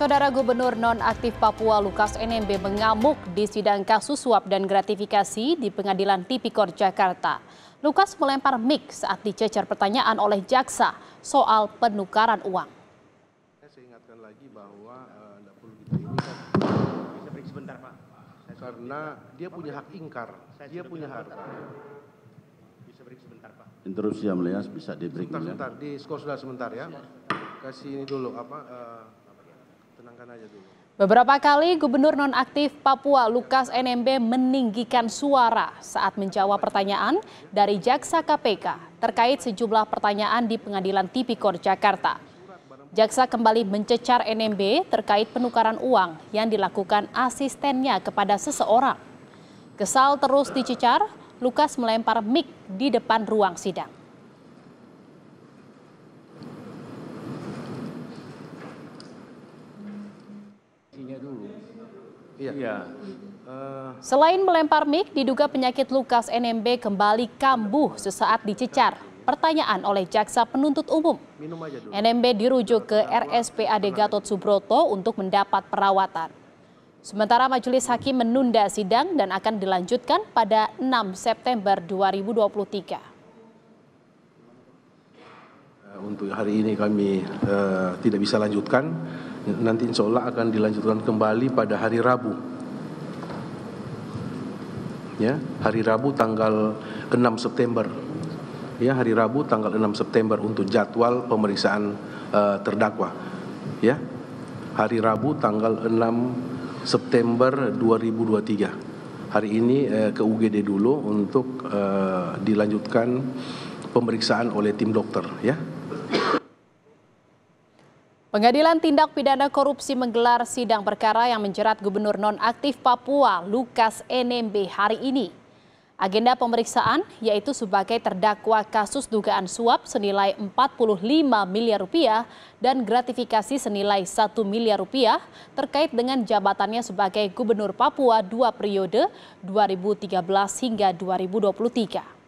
Saudara Gubernur Nonaktif Papua Lukas NMB mengamuk di sidang kasus suap dan gratifikasi di Pengadilan Tipikor Jakarta. Lukas melempar mic saat dicecer pertanyaan oleh jaksa soal penukaran uang. Saya ingatkan lagi bahwa tidak eh, perlu kita kan. Bisa break sebentar Pak. Saya Karena dia punya hak ingkar, dia punya hak. Bisa break sebentar Pak. Interupsi yang melihat bisa di break. Sebentar, ya. sebentar, di skor sudah sebentar ya. Kasih ini dulu apa. Uh, Beberapa kali Gubernur nonaktif Papua Lukas NMB meninggikan suara saat menjawab pertanyaan dari jaksa KPK terkait sejumlah pertanyaan di Pengadilan Tipikor Jakarta. Jaksa kembali mencecar NMB terkait penukaran uang yang dilakukan asistennya kepada seseorang. Kesal terus dicecar, Lukas melempar mic di depan ruang sidang. Iya. Ya. Selain melempar mik, diduga penyakit Lukas NMB kembali kambuh sesaat dicecar. Pertanyaan oleh jaksa penuntut umum. NMB dirujuk ke RSPAD Gatot Subroto untuk mendapat perawatan. Sementara majelis hakim menunda sidang dan akan dilanjutkan pada 6 September 2023 eh, untuk hari ini kami uh, tidak bisa lanjutkan Nanti insya Allah akan dilanjutkan kembali pada hari Rabu. Ya, hari Rabu tanggal 6 September. Ya, hari Rabu tanggal 6 September untuk jadwal pemeriksaan uh, terdakwa. Ya. Hari Rabu tanggal 6 September 2023 hari ini uh, ke UGD dulu untuk uh, dilanjutkan pemeriksaan oleh tim dokter ya. Pengadilan Tindak Pidana Korupsi menggelar sidang perkara yang menjerat Gubernur nonaktif Papua Lukas NMB hari ini. Agenda pemeriksaan yaitu sebagai terdakwa kasus dugaan suap senilai 45 miliar rupiah dan gratifikasi senilai 1 miliar rupiah terkait dengan jabatannya sebagai Gubernur Papua dua periode 2013 hingga 2023.